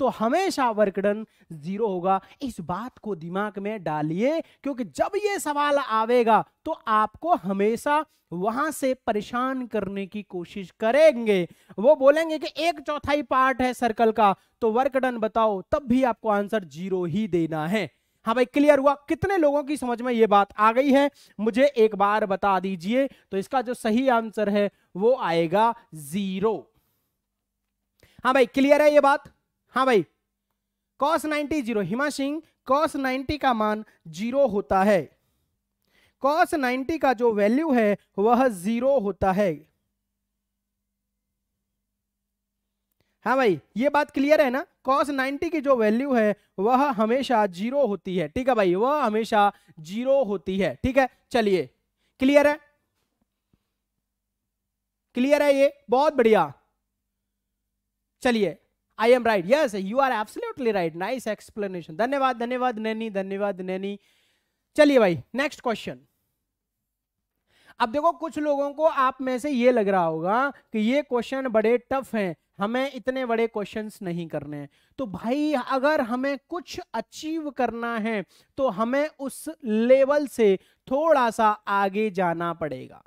तो हमेशा वर्क डन जीरो होगा इस बात को दिमाग में डालिए क्योंकि जब ये सवाल आवेगा तो आपको हमेशा वहां से परेशान करने की कोशिश करेंगे वो बोलेंगे कि एक चौथाई पार्ट है सर्कल का तो वर्क डन बताओ तब भी आपको आंसर जीरो ही देना है हाँ भाई क्लियर हुआ कितने लोगों की समझ में ये बात आ गई है मुझे एक बार बता दीजिए तो इसका जो सही आंसर है वो आएगा जीरो हाँ भाई क्लियर है ये बात हाँ भाई cos 90 zero Hima Singh cos 90 का मान जीरो होता है कॉस 90 का जो वैल्यू है वह जीरो होता है हाँ भाई ये बात क्लियर है ना कॉस नाइनटी की जो वैल्यू है वह हमेशा जीरो होती है ठीक है भाई वह हमेशा जीरो होती है ठीक है चलिए क्लियर है क्लियर है ये बहुत बढ़िया चलिए I am right yes you are absolutely right nice explanation धन्यवाद धन्यवाद नैनी धन्यवाद नैनी चलिए भाई नेक्स्ट क्वेश्चन अब देखो कुछ लोगों को आप में से ये लग रहा होगा कि ये क्वेश्चन बड़े टफ हैं हमें इतने बड़े क्वेश्चंस नहीं करने हैं तो भाई अगर हमें कुछ अचीव करना है तो हमें उस लेवल से थोड़ा सा आगे जाना पड़ेगा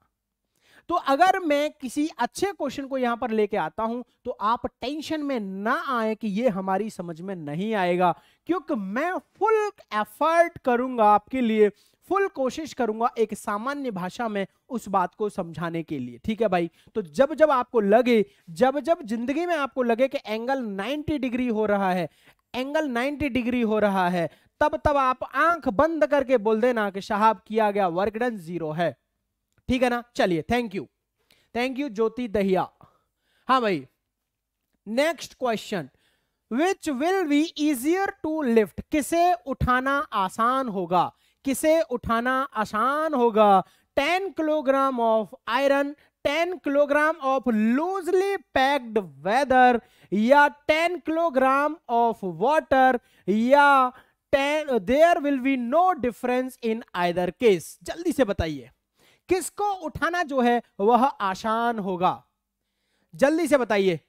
तो अगर मैं किसी अच्छे क्वेश्चन को यहां पर लेके आता हूं तो आप टेंशन में ना आए कि ये हमारी समझ में नहीं आएगा क्योंकि मैं फुल एफर्ट करूंगा आपके लिए फुल कोशिश करूंगा एक सामान्य भाषा में उस बात को समझाने के लिए ठीक है भाई तो जब जब आपको लगे जब जब जिंदगी में आपको लगे कि एंगल 90 डिग्री हो रहा है एंगल 90 डिग्री हो रहा है तब तब आप आंख बंद करके बोल देना कि साहब किया गया वर्क डन जीरो है ठीक है ना चलिए thank you thank you Jyoti Dahiya हाँ भाई next question which will be easier to lift किसे उठाना आसान होगा किसे उठाना आसान होगा ten kilogram of iron ten kilogram of loosely packed feather या टेन किलोग्राम ऑफ वाटर या ten there will be no difference in either case जल्दी से बताइए किसको उठाना जो है वह आसान होगा जल्दी से बताइए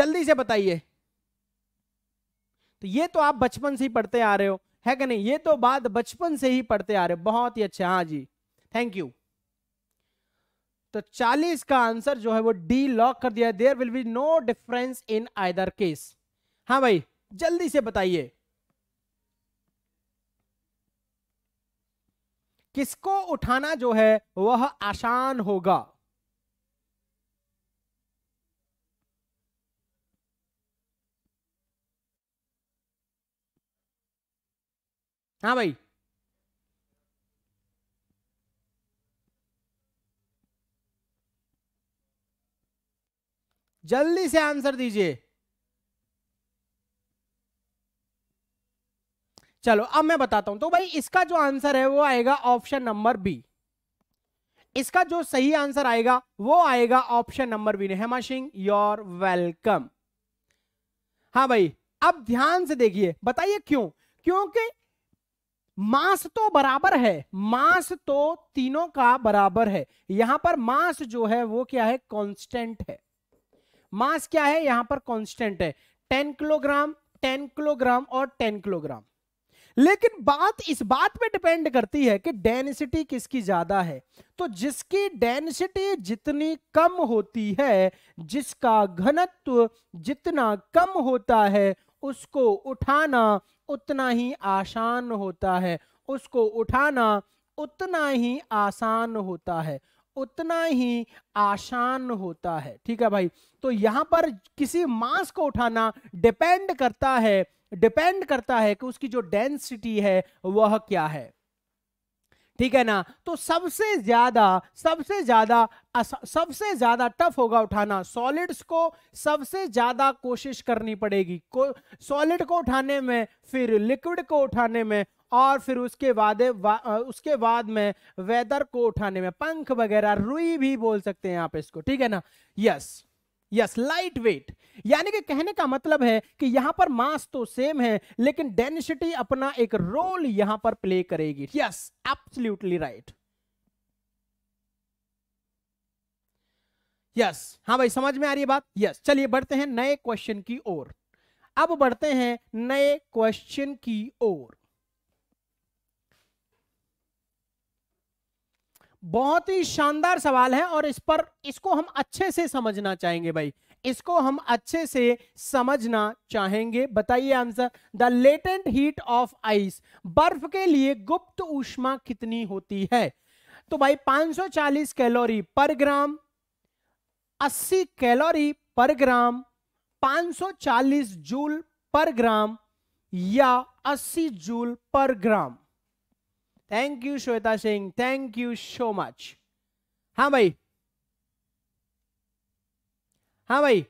जल्दी से बताइए तो ये तो आप बचपन से ही पढ़ते आ रहे हो है कि नहीं ये तो बात बचपन से ही पढ़ते आ रहे हो बहुत ही अच्छा हाँ जी थैंक यू तो 40 का आंसर जो है वो डी लॉक कर दिया there will be no difference in either case हाँ भाई जल्दी से बताइए किसको उठाना जो है वह आसान होगा हाँ भाई जल्दी से आंसर दीजिए चलो अब मैं बताता हूं तो भाई इसका जो आंसर है वो आएगा ऑप्शन नंबर बी इसका जो सही आंसर आएगा वो आएगा option number B Hema Singh you're welcome हाँ भाई अब ध्यान से देखिए बताइए क्यों क्योंकि मास तो बराबर है मास तो तीनों का बराबर है यहां पर मास जो है वो क्या है कांस्टेंट है मास क्या है यहां पर कांस्टेंट है 10 किलोग्राम 10 किलोग्राम और 10 किलोग्राम लेकिन बात इस बात पे डिपेंड करती है कि डेंसिटी किसकी ज्यादा है तो जिसकी डेंसिटी जितनी कम होती है जिसका घनत्व जितना कम होता है उसको उठाना उतना ही आसान होता है उसको उठाना उतना ही आसान होता है उतना ही आसान होता है ठीक है भाई तो यहां पर किसी मास को उठाना डिपेंड करता है डिपेंड करता है कि उसकी जो डेंसिटी है वह क्या है ठीक है ना तो सबसे ज्यादा सबसे ज्यादा सबसे ज्यादा टफ होगा उठाना सॉलिड्स को सबसे ज्यादा कोशिश करनी पड़ेगी को सॉलिड को उठाने में फिर लिक्विड को उठाने में और फिर उसके वादे वा, उसके बाद में वेदर को उठाने में पंख वगैरह रुई भी बोल सकते हैं आप इसको ठीक है ना यस यस लाइट वेट यानी कि कहने का मतलब है कि यहां पर मास तो सेम है लेकिन डेंसिटी अपना एक रोल यहां पर प्ले करेगी यस एप्सल्यूटली राइट यस हाँ भाई समझ में आ रही है बात यस चलिए बढ़ते हैं नए क्वेश्चन की ओर अब बढ़ते हैं नए क्वेश्चन की ओर बहुत ही शानदार सवाल है और इस पर इसको हम अच्छे से समझना चाहेंगे भाई इसको हम अच्छे से समझना चाहेंगे बताइए answer the latent heat of ice बर्फ के लिए गुप्त ऊष्मा कितनी होती है तो भाई 540 कैलोरी पर ग्राम 80 कैलोरी पर ग्राम 540 जूल पर ग्राम या 80 जूल पर gram thank you Shweta Singh thank you so much हाँ भाई हाँ भाई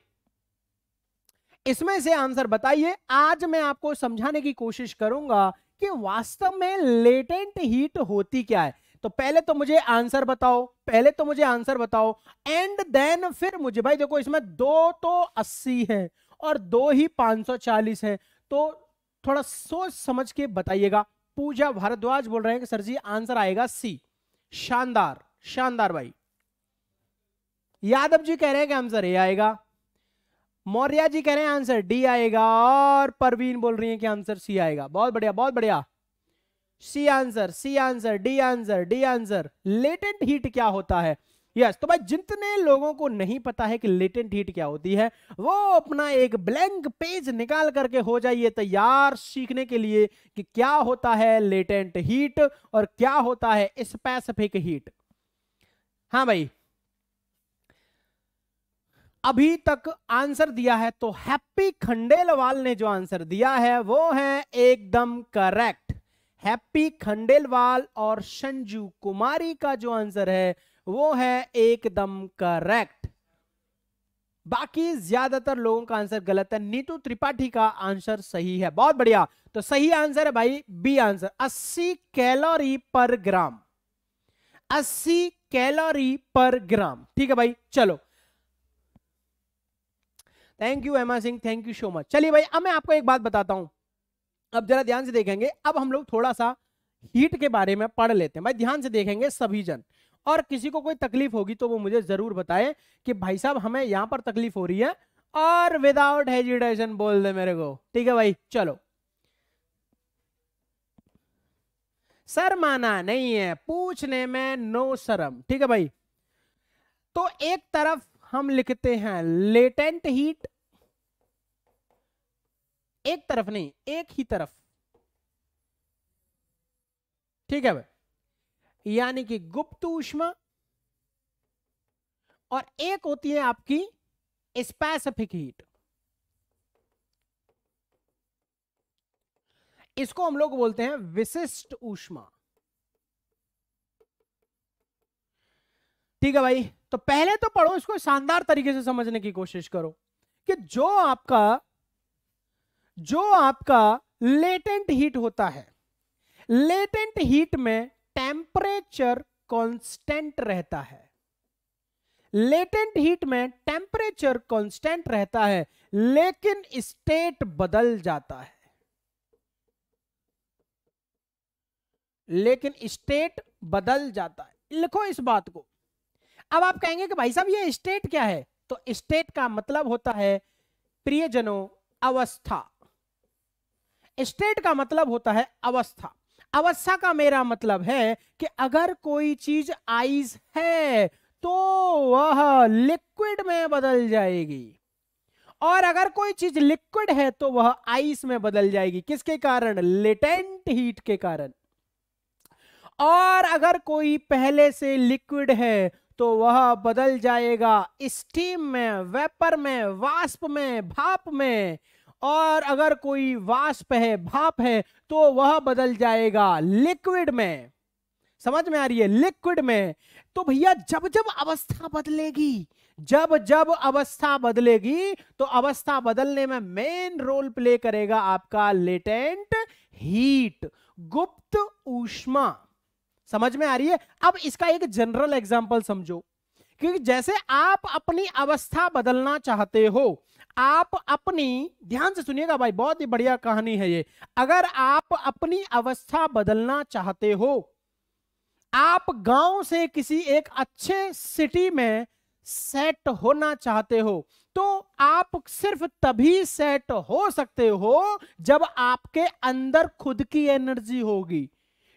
इसमें से आंसर बताइए आज मैं आपको समझाने की कोशिश करूंगा कि वास्तव में लेटेंट हीट होती क्या है तो पहले तो मुझे आंसर बताओ पहले तो मुझे आंसर बताओ एंड देन फिर मुझे भाई देखो इसमें दो तो अस्सी है और दो ही पांच सौ चालीस है तो थोड़ा सोच समझ के बताइएगा पूजा भारद्वाज बोल रहे हैं कि सर जी आंसर आएगा सी शानदार शानदार भाई यादव जी कह रहे हैं कि आंसर ए आएगा मौर्या जी कह रहे हैं आंसर डी आएगा और परवीन बोल रही है कि आंसर सी आएगा बहुत बढ़िया बहुत बढ़िया C answer C answer D answer D answer latent heat क्या होता है यस तो भाई जितने लोगों को नहीं पता है कि लेटेंट हीट क्या होती है वो अपना एक ब्लैंक पेज निकाल करके हो जाइए तैयार सीखने के लिए कि क्या होता है लेटेंट हीट और क्या होता है स्पेसिफिक हीट हाँ भाई अभी तक आंसर दिया है तो हैप्पी खंडेलवाल ने जो आंसर दिया है वो है एकदम करेक्ट हैप्पी खंडेलवाल और संजू कुमारी का जो आंसर है वो है एकदम करेक्ट बाकी ज्यादातर लोगों का आंसर गलत है नीतू त्रिपाठी का आंसर सही है बहुत बढ़िया तो सही आंसर है भाई बी आंसर 80 कैलोरी पर ग्राम 80 कैलोरी पर ग्राम ठीक है भाई चलो thank you Ema Singh thank you so much चलिए भाई अब मैं आपको एक बात बताता हूं अब जरा ध्यान से देखेंगे अब हम लोग थोड़ा सा हीट के बारे में पढ़ लेते हैं भाई ध्यान से देखेंगे सभी जन और किसी को कोई तकलीफ होगी तो वो मुझे जरूर बताए कि भाई साहब हमें यहाँ पर तकलीफ हो रही है और विदाउट हेजिटेशन बोल दे मेरे को ठीक है भाई चलो सर माना नहीं है पूछने में नो शर्म ठीक है भाई तो एक तरफ हम लिखते हैं लेटेंट हीट एक तरफ नहीं एक ही तरफ ठीक है भाई यानी कि गुप्त ऊष्मा और एक होती है आपकी स्पेसिफिक हीट इसको हम लोग बोलते हैं विशिष्ट ऊष्मा ठीक है भाई तो पहले तो पढ़ो इसको शानदार तरीके से समझने की कोशिश करो कि जो आपका जो आपका लेटेंट हीट होता है लेटेंट हीट में टेम्परेचर कांस्टेंट रहता है लेटेंट हीट में टेम्परेचर कांस्टेंट रहता है लेकिन स्टेट बदल जाता है लेकिन स्टेट बदल जाता है लिखो इस बात को अब आप कहेंगे कि भाई साहब ये स्टेट क्या है तो स्टेट का मतलब होता है प्रियजनों अवस्था स्टेट का मतलब होता है अवस्था अवस्था का मेरा मतलब है कि अगर कोई चीज आइस है तो वह लिक्विड में बदल जाएगी और अगर कोई चीज लिक्विड है तो वह आइस में बदल जाएगी किसके कारण लेटेंट हीट के कारण और अगर कोई पहले से लिक्विड है तो वह बदल जाएगा स्टीम में वेपर में वाष्प में भाप में और अगर कोई वाष्प है भाप है तो वह बदल जाएगा लिक्विड में समझ में आ रही है लिक्विड में तो भैया जब जब अवस्था बदलेगी जब जब अवस्था बदलेगी तो अवस्था बदलने में मेन रोल प्ले करेगा आपका लेटेंट हीट गुप्त ऊष्मा समझ में आ रही है अब इसका एक जनरल एग्जाम्पल समझो क्योंकि जैसे आप अपनी अवस्था बदलना चाहते हो आप अपनी ध्यान से सुनिएगा भाई बहुत ही बढ़िया कहानी है ये अगर आप अपनी अवस्था बदलना चाहते हो आप गांव से किसी एक अच्छे सिटी में सेट होना चाहते हो तो आप सिर्फ तभी सेट हो सकते हो जब आपके अंदर खुद की एनर्जी होगी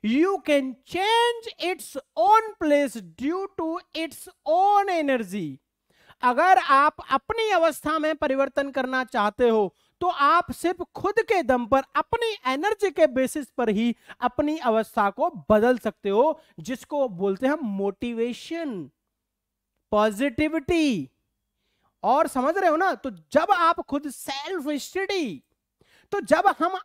you can change its own place due to its own energy अगर आप अपनी अवस्था में परिवर्तन करना चाहते हो तो आप सिर्फ खुद के दम पर अपनी एनर्जी के बेसिस पर ही अपनी अवस्था को बदल सकते हो जिसको बोलते हैं मोटिवेशन पॉजिटिविटी और समझ रहे हो ना तो जब आप खुद सेल्फ स्टडी तो जब हम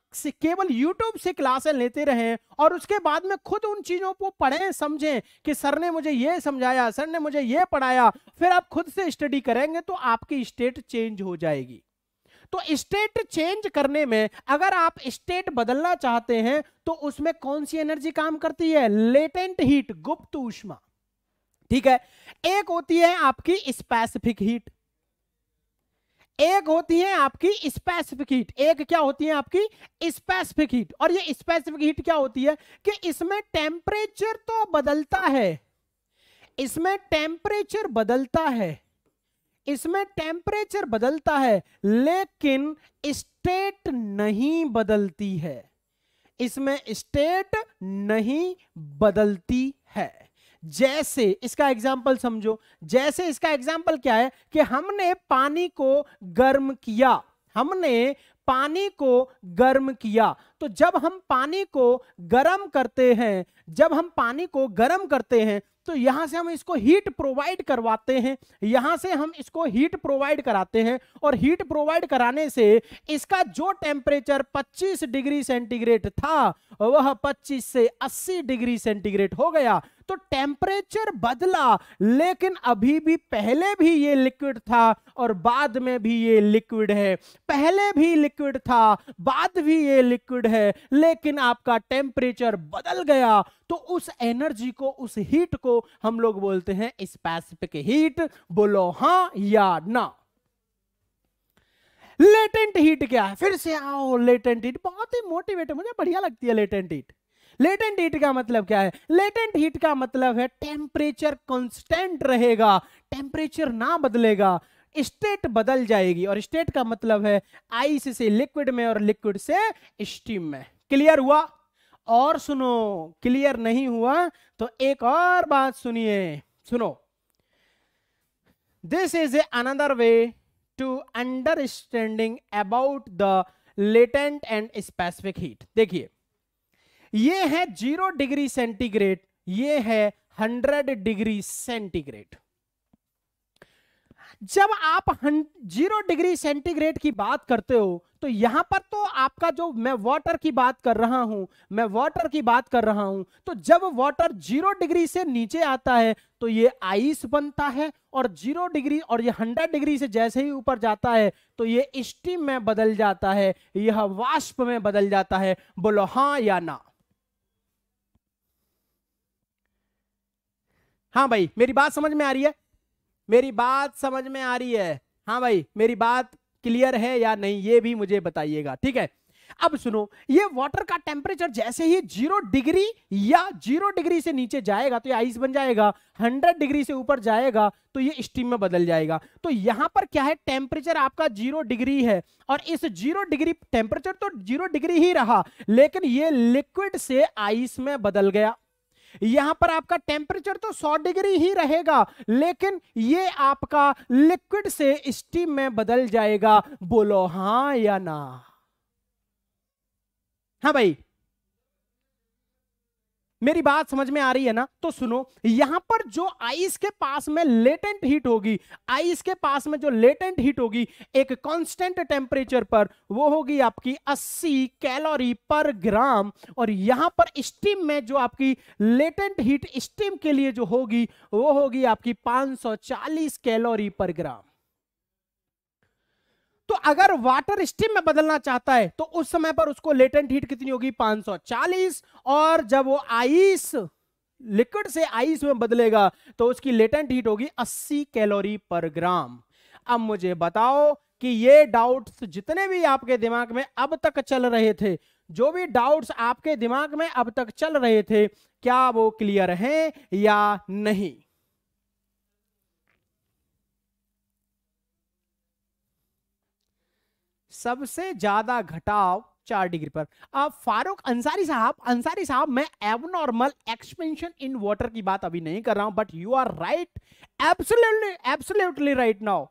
केवल यूट्यूब से क्लासें लेते रहे और उसके बाद में खुद उन चीजों को पढ़ें समझें कि सर ने मुझे ये समझाया सर ने मुझे ये पढ़ाया फिर आप खुद से स्टडी करेंगे तो आपकी स्टेट चेंज हो जाएगी तो स्टेट चेंज करने में अगर आप स्टेट बदलना चाहते हैं तो उसमें कौन सी एनर्जी काम करती है लेटेंट हीट गुप्त ऊष्मा ठीक है एक होती है आपकी स्पेसिफिक हीट एक होती है आपकी स्पेसिफिक हीट एक क्या होती है आपकी स्पेसिफिक हीट और ये स्पेसिफिक हीट क्या होती है कि इसमें टेम्परेचर तो बदलता है इसमें टेम्परेचर बदलता है इसमें टेम्परेचर बदलता है लेकिन स्टेट नहीं बदलती है इसमें स्टेट नहीं बदलती है जैसे इसका एग्जाम्पल समझो जैसे इसका एग्जाम्पल क्या है कि हमने पानी को गर्म किया हमने पानी को गर्म किया तो जब हम पानी को गर्म करते हैं जब हम पानी को गर्म करते हैं तो यहां से हम इसको हीट प्रोवाइड करवाते हैं यहां से हम इसको हीट प्रोवाइड कराते हैं और हीट प्रोवाइड कराने से इसका जो टेम्परेचर 25 डिग्री सेंटीग्रेड था वह 25 से 80 डिग्री सेंटीग्रेड हो गया तो टेम्परेचर बदला लेकिन अभी भी पहले भी ये लिक्विड था और बाद में भी ये लिक्विड है पहले भी लिक्विड था बाद भी ये लिक्विड है लेकिन आपका टेम्परेचर बदल गया तो उस एनर्जी को उस हीट को हम लोग बोलते हैं स्पेसिफिक हीट बोलो हा या ना लेटेंट हीट क्या है फिर से आओ लेटेंट हीट बहुत ही मोटिवेट मुझे बढ़िया लगती है लेटेंट हीट लेटेंट हीट का मतलब क्या है लेटेंट हीट का मतलब है टेम्परेचर कॉन्स्टेंट रहेगा टेम्परेचर ना बदलेगा स्टेट बदल जाएगी और स्टेट का मतलब है आइस से लिक्विड में और लिक्विड से स्टीम में क्लियर हुआ और सुनो क्लियर नहीं हुआ तो एक और बात सुनिए सुनो is a another way to understanding about the latent and specific heat देखिए ये है जीरो डिग्री सेंटीग्रेड ये है हंड्रेड डिग्री सेंटीग्रेड जब आप जीरो डिग्री सेंटीग्रेड की बात करते हो तो यहां पर तो आपका जो मैं वाटर की बात कर रहा हूं मैं वाटर की बात कर रहा हूं तो जब वाटर जीरो डिग्री से नीचे आता है तो ये आइस बनता है और जीरो डिग्री और ये हंड्रेड डिग्री से जैसे ही ऊपर जाता है तो ये स्टीम में बदल जाता है यह वाष्प में बदल जाता है बोलो हां या ना हाँ भाई मेरी बात समझ में आ रही है मेरी बात समझ में आ रही है हाँ भाई मेरी बात क्लियर है या नहीं ये भी मुझे बताइएगा ठीक है अब सुनो ये वाटर का टेम्परेचर जैसे ही जीरो डिग्री या जीरो डिग्री से नीचे जाएगा तो ये आइस बन जाएगा हंड्रेड डिग्री से ऊपर जाएगा तो ये स्टीम में बदल जाएगा तो यहां पर क्या है टेम्परेचर आपका जीरो डिग्री है और इस जीरो डिग्री टेम्परेचर तो जीरो डिग्री ही रहा लेकिन ये लिक्विड से आइस में बदल गया यहां पर आपका टेम्परेचर तो 100 डिग्री ही रहेगा लेकिन ये आपका लिक्विड से स्टीम में बदल जाएगा बोलो हां या ना हाँ भाई मेरी बात समझ में आ रही है ना तो सुनो यहां पर जो आइस के पास में लेटेंट हीट होगी आइस के पास में जो लेटेंट हीट होगी एक कांस्टेंट टेम्परेचर पर वो होगी आपकी 80 कैलोरी पर ग्राम और यहां पर स्टीम में जो आपकी लेटेंट हीट स्टीम के लिए जो होगी वो होगी आपकी 540 कैलोरी पर ग्राम अगर वाटर स्टीम में बदलना चाहता है तो उस समय पर उसको लेटेंट हीट कितनी होगी 540 और जब वो आइस लिक्विड से आइस में बदलेगा तो उसकी लेटेंट हीट होगी 80 कैलोरी पर ग्राम अब मुझे बताओ कि ये डाउट्स जितने भी आपके दिमाग में अब तक चल रहे थे जो भी डाउट्स आपके दिमाग में अब तक चल रहे थे क्या वो क्लियर हैं या नहीं सबसे ज्यादा घटाव चार डिग्री पर अब फारूक अंसारी साहब अंसारी साहब मैं एबनॉर्मल एक्सपेंशन इन वाटर की बात अभी नहीं कर रहा हूं but you are right absolutely absolutely right now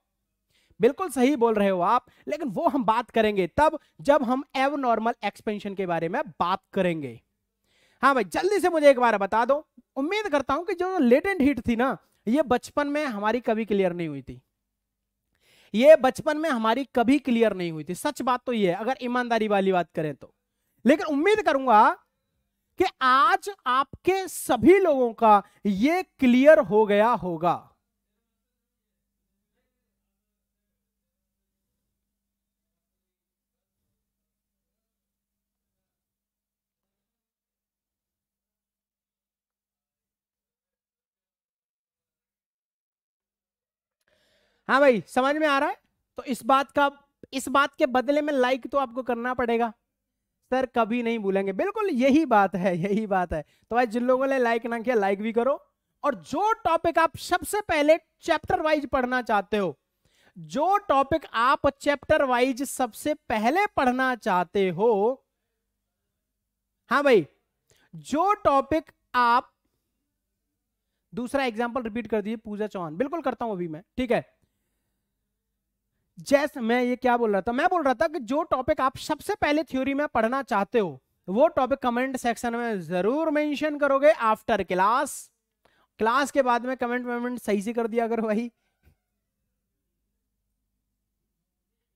बिल्कुल सही बोल रहे हो आप लेकिन वो हम बात करेंगे तब जब हम एबनॉर्मल एक्सपेंशन के बारे में बात करेंगे हाँ भाई जल्दी से मुझे एक बार बता दो उम्मीद करता हूं कि जो लेटेंट हीट थी ना ये बचपन में हमारी कभी क्लियर नहीं हुई थी ये बचपन में हमारी कभी क्लियर नहीं हुई थी सच बात तो ये है अगर ईमानदारी वाली बात करें तो लेकिन उम्मीद करूंगा कि आज आपके सभी लोगों का ये क्लियर हो गया होगा हाँ भाई समझ में आ रहा है तो इस बात का इस बात के बदले में लाइक तो आपको करना पड़ेगा सर कभी नहीं भूलेंगे बिल्कुल यही बात है यही बात है तो भाई जिन लोगों ने लाइक ना किया लाइक भी करो और जो टॉपिक आप सबसे पहले चैप्टर वाइज पढ़ना चाहते हो जो टॉपिक आप चैप्टर वाइज सबसे पहले पढ़ना चाहते हो हाँ भाई जो टॉपिक आप दूसरा एग्जाम्पल रिपीट कर दिए पूजा चौहान बिल्कुल करता हूं अभी मैं ठीक है जैसे मैं ये क्या बोल रहा था मैं बोल रहा था कि जो टॉपिक आप सबसे पहले थ्योरी में पढ़ना चाहते हो वो टॉपिक कमेंट सेक्शन में जरूर मेंशन करोगे आफ्टर क्लास क्लास के बाद में कमेंट वमेंट सही से कर दिया करो वही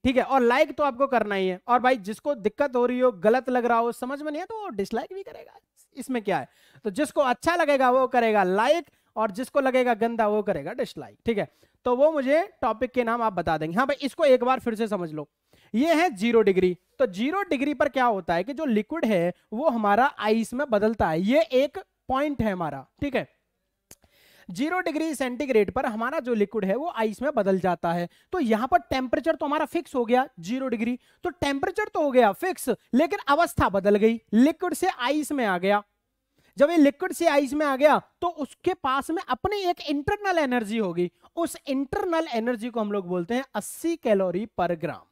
ठीक है और लाइक तो आपको करना ही है और भाई जिसको दिक्कत हो रही हो गलत लग रहा हो समझ में नहीं है तो डिसलाइक भी करेगा इसमें क्या है तो जिसको अच्छा लगेगा वो करेगा लाइक like, और जिसको लगेगा गंदा वो करेगा डिसलाइक ठीक है तो वो मुझे टॉपिक के नाम आप बता देंगे हाँ भाई इसको एक बार फिर से समझ लो ये है जीरो डिग्री तो जीरो डिग्री पर क्या होता है कि जो लिक्विड है वो हमारा आइस में बदलता है ये एक पॉइंट है हमारा ठीक है जीरो डिग्री सेंटीग्रेड पर हमारा जो लिक्विड है वो आइस में बदल जाता है तो यहां पर टेम्परेचर तो हमारा फिक्स हो गया जीरो डिग्री तो टेम्परेचर तो हो गया फिक्स लेकिन अवस्था बदल गई लिक्विड से आइस में आ गया जब ये लिक्विड से आइस में आ गया तो उसके पास में अपनी एक इंटरनल एनर्जी होगी उस इंटरनल एनर्जी को हम लोग बोलते हैं अस्सी कैलोरी पर ग्राम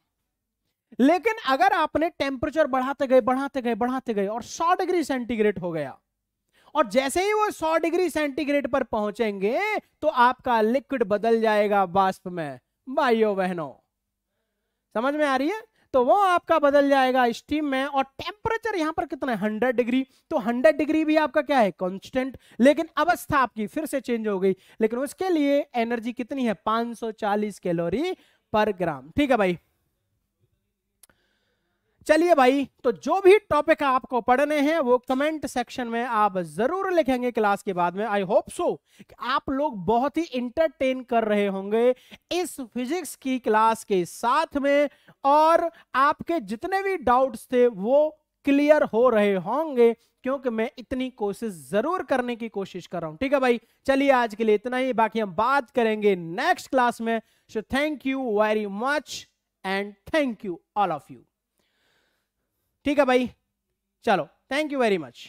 लेकिन अगर आपने टेम्परेचर बढ़ाते गए बढ़ाते गए बढ़ाते गए और 100 डिग्री सेंटीग्रेड हो गया और जैसे ही वो 100 डिग्री सेंटीग्रेड पर पहुंचेंगे तो आपका लिक्विड बदल जाएगा बाष्प में भाइयों बहनों समझ में आ रही है तो वो आपका बदल जाएगा स्टीम में और टेम्परेचर यहां पर कितना है हंड्रेड डिग्री तो हंड्रेड डिग्री भी आपका क्या है कॉन्स्टेंट लेकिन अवस्था आपकी फिर से चेंज हो गई लेकिन उसके लिए एनर्जी कितनी है 540 कैलोरी पर ग्राम ठीक है भाई चलिए भाई तो जो भी टॉपिक आपको पढ़ने हैं वो कमेंट सेक्शन में आप जरूर लिखेंगे क्लास के बाद में आई होप सो कि आप लोग बहुत ही इंटरटेन कर रहे होंगे इस फिजिक्स की क्लास के साथ में और आपके जितने भी डाउट्स थे वो क्लियर हो रहे होंगे क्योंकि मैं इतनी कोशिश जरूर करने की कोशिश कर रहा हूं ठीक है भाई चलिए आज के लिए इतना ही बाकी हम बात करेंगे नेक्स्ट क्लास में so thank you very much and thank you all of you ठीक है भाई चलो थैंक यू वेरी मच